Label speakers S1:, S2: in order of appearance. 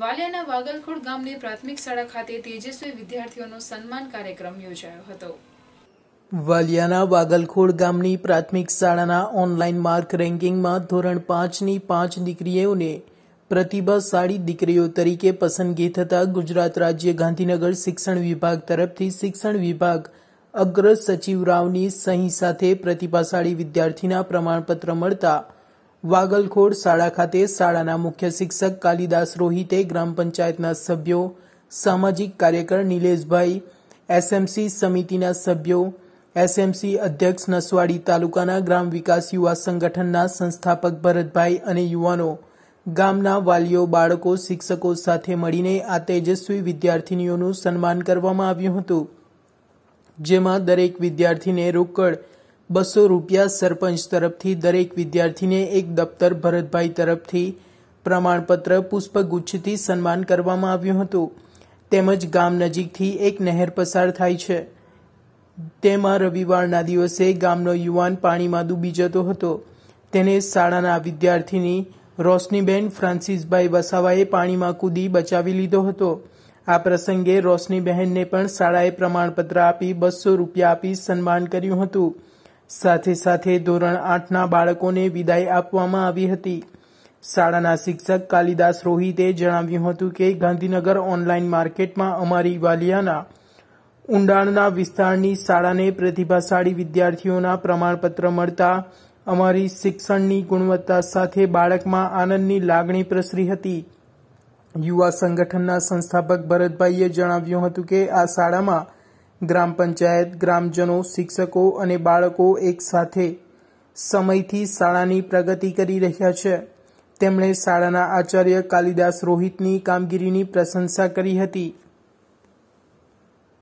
S1: વાલિયાના વાગલખોડ ગામની પ્રાથમિક શાળા ખાતે તેજસ્વી વિદ્યાર્થીઓનો સન્માન કાર્યક્રમ યોજાયો હતો વાલિયાના વાગલખોડ ગામની પ્રાથમિક શાળાના ઓનલાઈન માર્ક રેન્કિંગમાં ધોરણ પાંચની પાંચ દીકરીઓને પ્રતિભાશાળી દીકરીઓ તરીકે પસંદગી થતાં ગુજરાત રાજ્ય ગાંધીનગર શિક્ષણ વિભાગ તરફથી શિક્ષણ વિભાગ અગ્ર સચિવ રાવની સહી સાથે પ્રતિભાશાળી વિદ્યાર્થીના પ્રમાણપત્ર મળતા વાગલખોડ શાળા ખાતે શાળાના મુખ્ય શિક્ષક કાલિદાસ રોહિતે ગ્રામ પંચાયતના સભ્યો સામાજિક કાર્યકર નિલેશભાઈ એસએમસી સમિતિના સભ્યો એસએમસી અધ્યક્ષ નસવાડી તાલુકાના ગ્રામ વિકાસ યુવા સંગઠનના સંસ્થાપક ભરતભાઈ અને યુવાનો ગામના વાલીઓ બાળકો શિક્ષકો સાથે મળીને આ તેજસ્વી વિદ્યાર્થિનીઓનું સન્માન કરવામાં આવ્યું હતું જેમાં દરેક વિદ્યાર્થીને રોકડ બસો રૂપિયા સરપંચ તરફથી દરેક વિદ્યાર્થીને એક દફતર ભરતભાઈ તરફથી પ્રમાણપત્ર પુષ્પગુચ્છથી સન્માન કરવામાં આવ્યું હતું તેમજ ગામ નજીકથી એક નહેર પસાર થાય છે તેમાં રવિવારના દિવસે ગામનો યુવાન પાણીમાં ડૂબી જતો હતો તેને શાળાના વિદ્યાર્થીની રોશનીબેન ફ્રાન્સિસભાઈ વસાવાએ પાણીમાં કૂદી બચાવી લીધો હતો આ પ્રસંગે રોશનીબહેનને પણ શાળાએ પ્રમાણપત્ર આપી બસો રૂપિયા આપી સન્માન કર્યું હતું સાથે સાથે ધોરણ આઠના બાળકોને વિદાય આપવામાં આવી હતી શાળાના શિક્ષક કાલિદાસ રોહિતે જણાવ્યું હતું કે ગાંધીનગર ઓનલાઈન માર્કેટમાં અમારી વાલિયાના ઊંડાણના વિસ્તારની શાળાને પ્રતિભાશાળી વિદ્યાર્થીઓના પ્રમાણપત્ર મળતા અમારી શિક્ષણની ગુણવત્તા સાથે બાળકમાં આનંદની લાગણી પ્રસરી હતી યુવા સંગઠનના સંસ્થાપક ભરતભાઈએ જણાવ્યું હતું કે આ શાળામાં ગ્રામ પંચાયત ગ્રામજનો શિક્ષકો અને બાળકો એકસાથે સમયથી શાળાની પ્રગતિ કરી રહ્યા છે તેમણે શાળાના આચાર્ય કાલિદાસ રોહિતની કામગીરીની પ્રશંસા કરી હતી